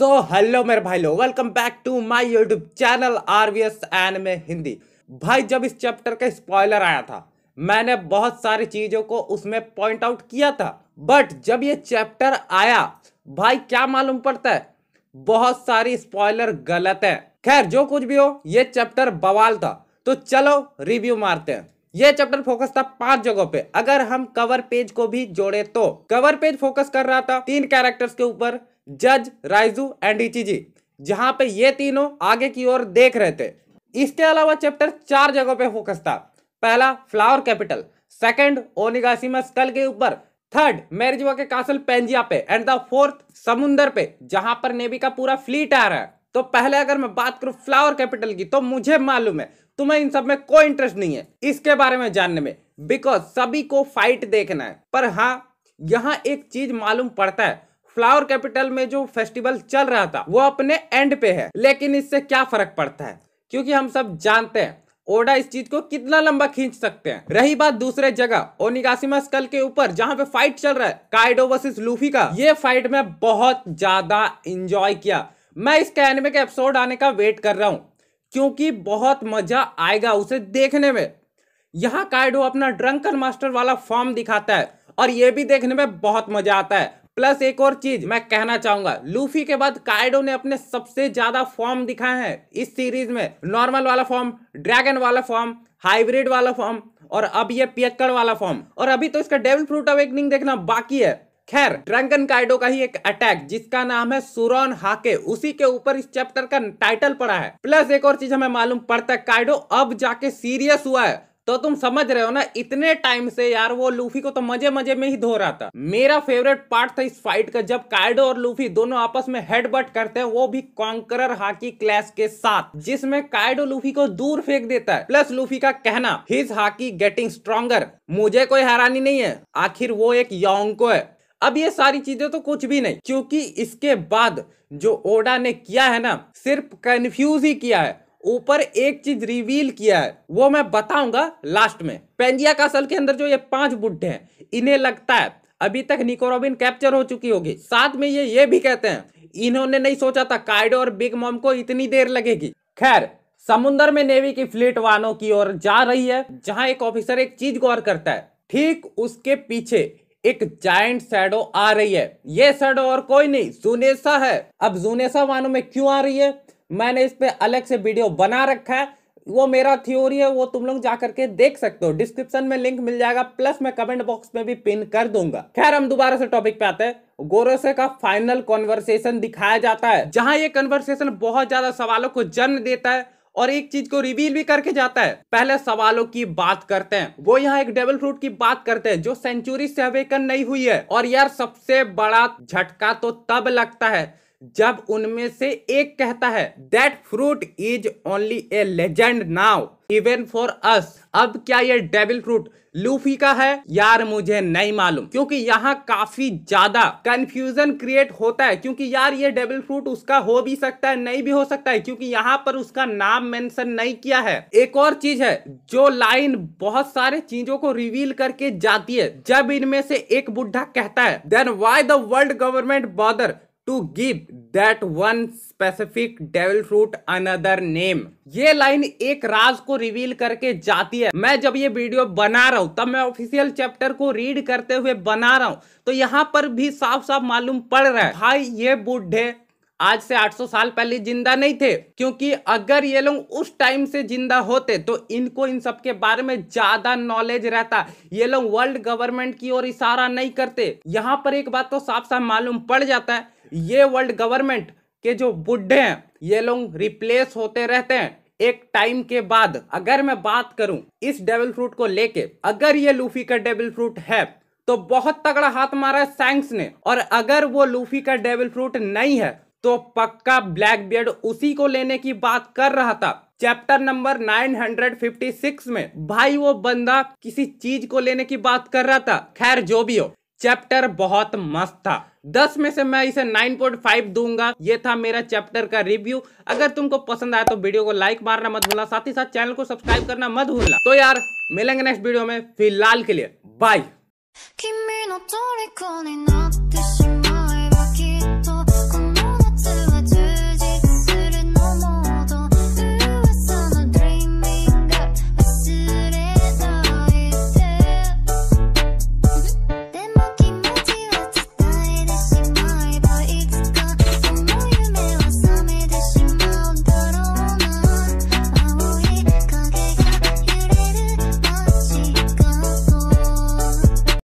so hello मेरे भाई लोग welcome back to my YouTube channel R V S N में हिंदी भाई जब इस चैप्टर का स्पॉइलर आया था मैंने बहुत सारी चीज़ों को उसमें पॉइंट आउट किया था बट जब ये चैप्टर आया भाई क्या मालूम पड़ता है बहुत सारी स्पॉइलर गलत है खैर जो कुछ भी हो ये चैप्टर बवाल था तो चलो रिव्यू मारते हैं ये चैप्टर फोकस था पांच जगहों पे अगर हम कवर पेज को भी जोड़े तो कवर पेज फोकस कर रहा था तीन कैरेक्टर्स के ऊपर जज राइजू एंड इचिजी जहां पे ये तीनों आगे की ओर देख रहे थे इसके अलावा चैप्टर चार जगहों पे फोकस था पहला flower capital second Onigashima skull के ऊपर थर्ड मेरिजुआ के कासल पेंजिया पे एंड द फोर्थ समुंदर पे जहां पर नेवी का पूरा फ्लीट आ रहा है तो पहले अगर मैं बात करूं फ्लावर कैपिटल की तो मुझे मालूम है तुम्हें इन सब में कोई इंटरेस्ट नहीं है इसके बारे में जानने में बिकॉज सभी को फाइट देखना है पर हाँ यहाँ एक चीज मालूम पड़ता है फ्लावर कैपिटल में जो फेस्टिवल चल रहा था वो अपने एंड पे है लेकिन इससे क्या फर्क पड़ता है क्योंकि हम सब जानते हैं ओडा इस चीज को कितना लंबा खींच सकते हैं रही बात दूसरे जगह ओनिगासिमा स्कल के ऊपर जहां पे फाइट चल रहा है काइडो वर्सेस लूफी का ये फाइट में बहुत ज्यादा इंजॉय किया मैं इस कैनवे के एपिसोड आने का वेट कर रहा हूँ क्योंकि बहुत मजा आएगा उसे देखने में यहाँ काइडो अपना ड्रंकन मास्टर वाला फॉर्म दिखाता है और ये भी देखने में बहुत मजा आता है प्लस एक और चीज मैं कहना चाहूंगा लूफी के बाद काइडो ने अपने सबसे ज्यादा फॉर्म दिखाए हैं इस सीरीज में नॉर्मल वाला फॉर्म ड्रैगन वाला फॉर्म हाइब्रिड वाला फॉर्म और अब ये पियक्कड़ वाला फॉर्म और अभी तो इसका डेविल फ्रूट अवेकनिंग देखना बाकी है खैर ड्रंकन काइडो का ही एक अटैक जिसका नाम है सुरोन हाके उसी के ऊपर इस चैप्टर का टाइटल पड़ा है प्लस एक और चीज हमें मालूम पड़ता है काइडो अब जाके सीरियस हुआ है तो तुम समझ रहे हो ना इतने टाइम से यार वो लूफी को तो मजे मजे में ही धो रहा था मेरा फेवरेट पार्ट था इस फाइट का जब कायडो और लूफी दोनों आपस में हेडबट करते हैं वो भी कॉन्करर हाकी क्लैश के साथ जिसमें कायडो लूफी को दूर फेंक देता है प्लस लूफी का कहना हिज हाकी गेटिंग स्ट्रॉन्गर मुझे कोई हैरानी नहीं है आखिर वो एक योंको है अब ये सारी चीजें तो कुछ भी नहीं क्योंकि इसके बाद जो ओडा ने किया है ना सिर्फ कंफ्यूज ही किया है ऊपर एक चीज रिवील किया है वो मैं बताऊंगा लास्ट में पेंजिया कासल के अंदर जो ये पांच बुढ़े हैं इन्हें लगता है अभी तक निकोरोबिन कैप्चर हो चुकी होगी साथ में ये ये भी कहते हैं इन्होंने नहीं सोचा था काइडो और बिग मॉम को इतनी देर लगेगी खैर समुन्दर में नेवी की फ्लीट वाहनों की ओर जा रही है जहां एक ऑफिसर एक चीज गौर करता है ठीक उसके पीछे एक जायंट सैडो आ रही है ये सैडो और कोई नहीं जुनेसा है अब जुनेसा वाहनों में क्यों आ रही है मैंने इस पर अलग से वीडियो बना रखा है वो मेरा थ्योरी है वो तुम लोग जा करके देख सकते हो डिस्क्रिप्शन में लिंक मिल जाएगा प्लस मैं कमेंट बॉक्स में भी पिन कर दूंगा खैर हम दोबारा से टॉपिक पे आते हैं गोरोसे का फाइनल कॉन्वर्सेशन दिखाया जाता है जहां ये कन्वर्सेशन बहुत ज्यादा सवालों को जन्म देता है और एक चीज को रिवील भी करके जाता है पहले सवालों की बात करते हैं वो यहाँ एक डेबल फ्रूट की बात करते हैं जो सेंचुरी से अवेकन नहीं हुई है और यार सबसे बड़ा झटका तो तब लगता है जब उनमें से एक कहता है that fruit is only a legend now even for us अब क्या ये डेविल फ्रूट लूफी का है यार मुझे नहीं मालूम क्योंकि यहाँ काफी ज्यादा कंफ्यूजन क्रिएट होता है क्योंकि यार ये डेविल फ्रूट उसका हो भी सकता है नहीं भी हो सकता है क्योंकि यहाँ पर उसका नाम मेंशन नहीं किया है एक और चीज है जो लाइन बहुत सारे चीजों को रिवील करके जाती है जब इनमें से एक बुढ़ा कहता है then why the world government bother to give that one specific devil fruit another name ये लाइन एक राज को रिवील करके जाती है मैं जब ये वीडियो बना रहा हूं तब मैं ऑफिशियल चैप्टर को रीड करते हुए बना रहा हूं तो यहां पर भी साफ साफ मालूम पड़ रहा है भाई ये बुढ़े आज से 800 साल पहले जिंदा नहीं थे क्योंकि अगर ये लोग उस टाइम से जिंदा होते तो इनको इन सब के बारे में ज्यादा नॉलेज रहता ये लोग वर्ल्ड गवर्नमेंट की ओर इशारा नहीं करते यहाँ पर एक बात तो साफ साफ मालूम पड़ जाता है ये वर्ल्ड गवर्नमेंट के जो बुढ़े हैं ये लोग रिप्लेस होते रहते हैं एक टाइम के बाद अगर मैं बात करूं इस डेविल फ्रूट को लेके अगर ये लूफी का डेविल फ्रूट है तो बहुत तगड़ा हाथ मारा है सैंक्स ने और अगर वो लूफी का डेविल फ्रूट नहीं है तो पक्का ब्लैक बियर्ड उसी को लेने की बात कर रहा था चैप्टर नंबर 956 में भाई वो बंदा किसी चीज को लेने की बात कर रहा था खैर जो भी हो चैप्टर बहुत मस्त था दस में से मैं इसे 9.5 दूंगा ये था मेरा चैप्टर का रिव्यू अगर तुमको पसंद आया तो वीडियो को लाइक मारना मत भूलना साथ ही साथ चैनल को सब्सक्राइब करना मत भूलना तो यार मिलेंगे नेक्स्ट वीडियो में फिलहाल के लिए बाय